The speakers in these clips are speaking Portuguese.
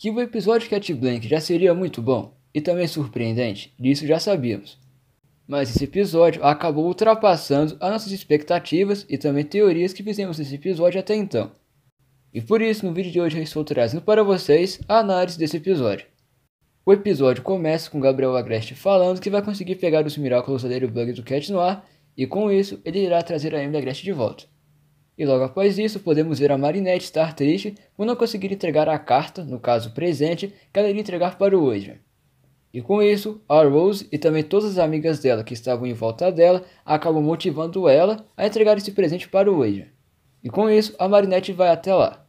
Que o episódio Cat Blank já seria muito bom e também surpreendente, disso já sabíamos. Mas esse episódio acabou ultrapassando as nossas expectativas e também teorias que fizemos nesse episódio até então. E por isso, no vídeo de hoje eu estou trazendo para vocês a análise desse episódio. O episódio começa com Gabriel Agreste falando que vai conseguir pegar os Miraculous Adere Bug do Cat Noir, e com isso ele irá trazer a Emily Agreste de volta. E logo após isso, podemos ver a Marinette estar triste por não conseguir entregar a carta, no caso presente, que ela iria entregar para o Adrian. E com isso, a Rose e também todas as amigas dela que estavam em volta dela acabam motivando ela a entregar esse presente para o Adrian. E com isso, a Marinette vai até lá.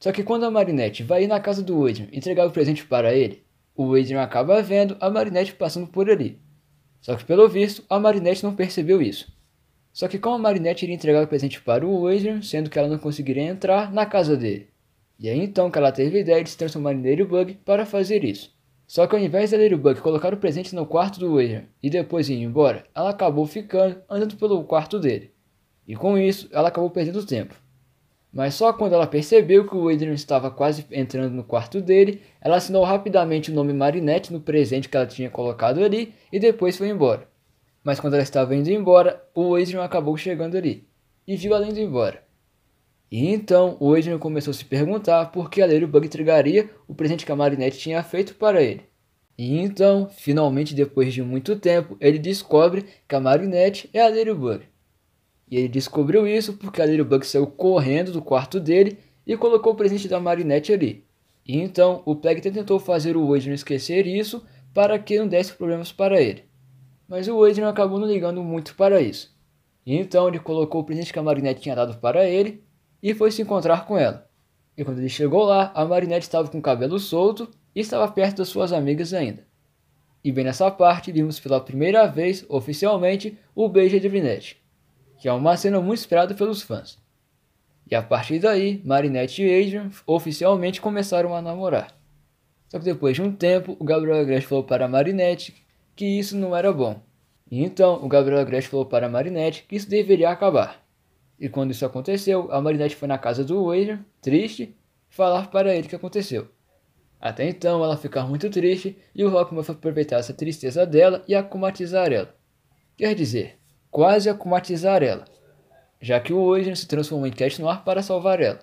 Só que quando a Marinette vai ir na casa do Adrian entregar o presente para ele, o Adrian acaba vendo a Marinette passando por ali. Só que pelo visto, a Marinette não percebeu isso. Só que como a Marinette iria entregar o presente para o Wazer, sendo que ela não conseguiria entrar na casa dele. E é então que ela teve a ideia de se transformar em Ladybug para fazer isso. Só que ao invés da Ladybug colocar o presente no quarto do Wazer e depois ir embora, ela acabou ficando andando pelo quarto dele. E com isso, ela acabou perdendo tempo. Mas só quando ela percebeu que o Adrian estava quase entrando no quarto dele, ela assinou rapidamente o nome Marinette no presente que ela tinha colocado ali e depois foi embora mas quando ela estava indo embora, o Adrian acabou chegando ali e viu ela indo embora. E então o Adrian começou a se perguntar por que a Ladybug entregaria o presente que a Marinette tinha feito para ele. E então, finalmente depois de muito tempo, ele descobre que a Marinette é a Ladybug. E ele descobriu isso porque a Ladybug saiu correndo do quarto dele e colocou o presente da Marinette ali. E então, o Plague tentou fazer o Adrian esquecer isso para que não desse problemas para ele mas o Adrian não acabou não ligando muito para isso. então ele colocou o presente que a Marinette tinha dado para ele e foi se encontrar com ela. E quando ele chegou lá, a Marinette estava com o cabelo solto e estava perto das suas amigas ainda. E bem nessa parte, vimos pela primeira vez, oficialmente, o beijo de Brinette, que é uma cena muito esperada pelos fãs. E a partir daí, Marinette e Adrian oficialmente começaram a namorar. Só que depois de um tempo, o Gabriel Agreste falou para Marinette que isso não era bom. E então o Gabriel Agreste falou para a Marinette que isso deveria acabar. E quando isso aconteceu, a Marinette foi na casa do Wader, triste, falar para ele o que aconteceu. Até então ela ficava muito triste e o Rockman foi aproveitar essa tristeza dela e acumatizar ela. Quer dizer, quase acumatizar ela, já que o Wader se transformou em Cat Noir para salvar ela.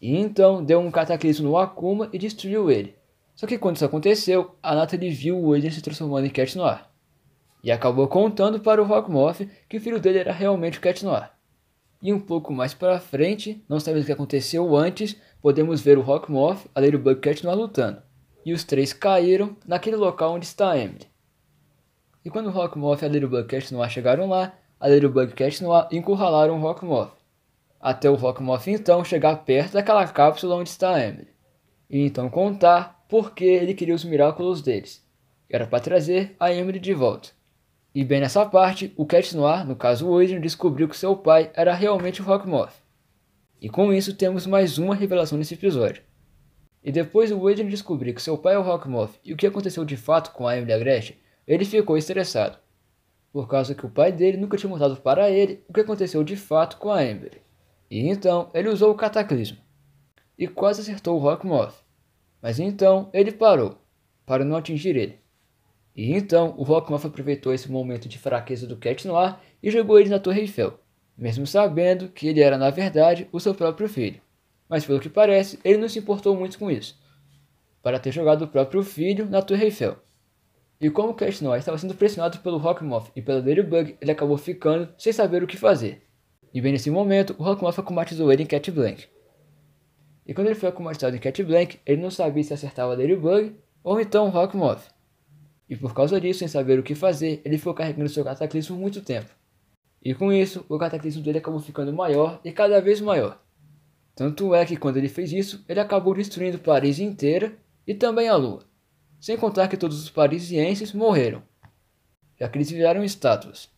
E então deu um cataclismo no Akuma e destruiu ele. Só que quando isso aconteceu, a Natalie viu o William se transformando em Cat Noir. E acabou contando para o Rockmoth que o filho dele era realmente o Cat Noir. E um pouco mais para frente, não sabemos o que aconteceu antes, podemos ver o Rockmoth, além do Bug Cat Noir lutando. E os três caíram naquele local onde está a Emily. E quando o Rockmoth e a Ladybug Bug Cat Noir chegaram lá, a Ladybug Bug Cat Noir encurralaram o Rockmoth. Até o Rockmoth então chegar perto daquela cápsula onde está a Emily. E então contar porque ele queria os miraculos deles. Era para trazer a Emily de volta. E bem nessa parte, o Cat Noir, no caso Adrian, descobriu que seu pai era realmente o Rockmoth. E com isso temos mais uma revelação nesse episódio. E depois o Adrian descobrir que seu pai é o Rockmoth e o que aconteceu de fato com a Emily Agreste, ele ficou estressado. Por causa que o pai dele nunca tinha mostrado para ele o que aconteceu de fato com a Emily. E então ele usou o cataclismo. E quase acertou o Rockmoth. Mas então ele parou, para não atingir ele. E então o Rockmuff aproveitou esse momento de fraqueza do Cat Noir e jogou ele na Torre Eiffel, mesmo sabendo que ele era na verdade o seu próprio filho. Mas pelo que parece, ele não se importou muito com isso, para ter jogado o próprio filho na Torre Eiffel. E como o Cat Noir estava sendo pressionado pelo Rockmuff e pela Ladybug, ele acabou ficando sem saber o que fazer. E bem nesse momento, o Rockmuff combatizou ele em Cat Blank e quando ele foi acomodado em Cat Blank, ele não sabia se acertava Ladybug ou então Rockmoth. E por causa disso, sem saber o que fazer, ele ficou carregando seu cataclismo por muito tempo. E com isso, o cataclismo dele acabou ficando maior e cada vez maior. Tanto é que quando ele fez isso, ele acabou destruindo Paris inteira e também a Lua. Sem contar que todos os parisienses morreram, já que eles viraram estátuas.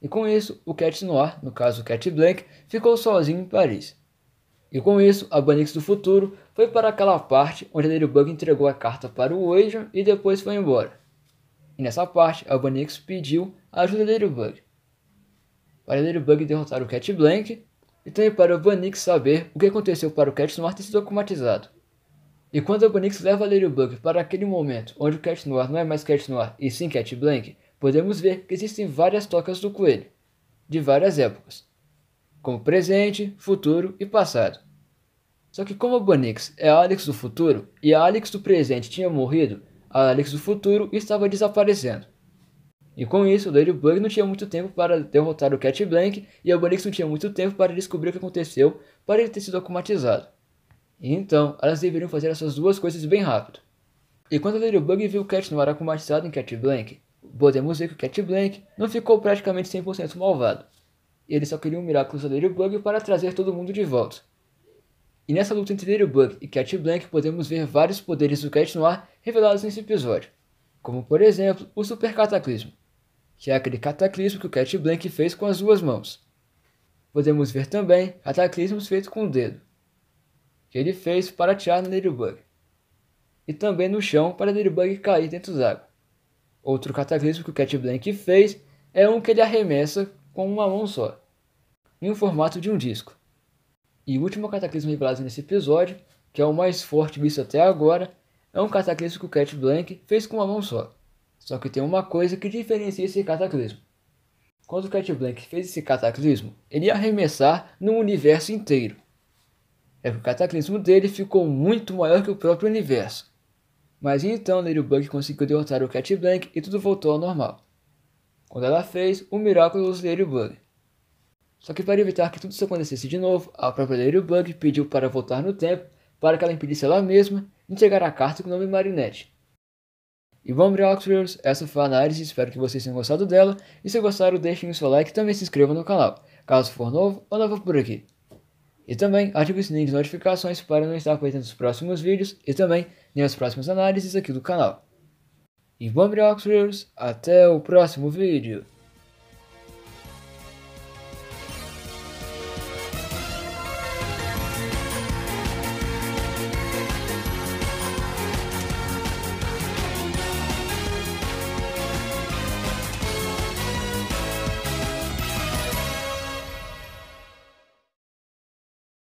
E com isso, o Cat Noir, no caso Cat Blank, ficou sozinho em Paris. E com isso, a Banix do futuro foi para aquela parte onde a Ladybug entregou a carta para o Agent e depois foi embora. E nessa parte, a Banix pediu a ajuda da Ladybug. Para a Ladybug derrotar o Cat Blank, e também para a Banix saber o que aconteceu para o Cat Noir ter sido automatizado. E quando a Banix leva a Ladybug para aquele momento onde o Cat Noir não é mais Cat Noir e sim Cat Blank, podemos ver que existem várias tocas do coelho, de várias épocas, como presente, futuro e passado. Só que como a Bonix é a Alex do futuro e a Alex do presente tinha morrido, a Alex do futuro estava desaparecendo. E com isso, Ladybug não tinha muito tempo para derrotar o Cat Blank e a Bonix não tinha muito tempo para descobrir o que aconteceu para ele ter sido acumatizado. E então, elas deveriam fazer essas duas coisas bem rápido. E quando a Ladybug viu o Cat no ar acumatizado em Cat Blank, podemos ver que o Cat Blank não ficou praticamente 100% malvado e eles só queriam mirar a cruz do Ladybug para trazer todo mundo de volta. E nessa luta entre Ladybug e Cat Blank podemos ver vários poderes do Cat Noir revelados nesse episódio, como por exemplo o Super Cataclismo, que é aquele cataclismo que o Cat Blank fez com as duas mãos. Podemos ver também cataclismos feitos com o dedo, que ele fez para atirar no Ladybug, e também no chão para Ladybug cair dentro d'água. Outro cataclismo que o Cat Blank fez é um que ele arremessa com uma mão só, em um formato de um disco. E o último cataclismo revelado nesse episódio, que é o mais forte visto até agora, é um cataclismo que o Cat Blank fez com uma mão só. Só que tem uma coisa que diferencia esse cataclismo. Quando o Cat Blank fez esse cataclismo, ele ia arremessar no universo inteiro. É que o cataclismo dele ficou muito maior que o próprio universo. Mas então Ladybug conseguiu derrotar o Cat Blank e tudo voltou ao normal quando ela fez o Miraculous Ladybug. Só que para evitar que tudo isso acontecesse de novo, a própria Ladybug pediu para voltar no tempo para que ela impedisse ela mesma de entregar a carta com o nome Marinette. E bom, Miraculous, essa foi a análise, espero que vocês tenham gostado dela, e se gostaram deixem o seu like e também se inscrevam no canal, caso for novo ou novo por aqui. E também ative o sininho de notificações para não estar perdendo os próximos vídeos e também nem as próximas análises aqui do canal. E vamos, Oxford, até o próximo vídeo.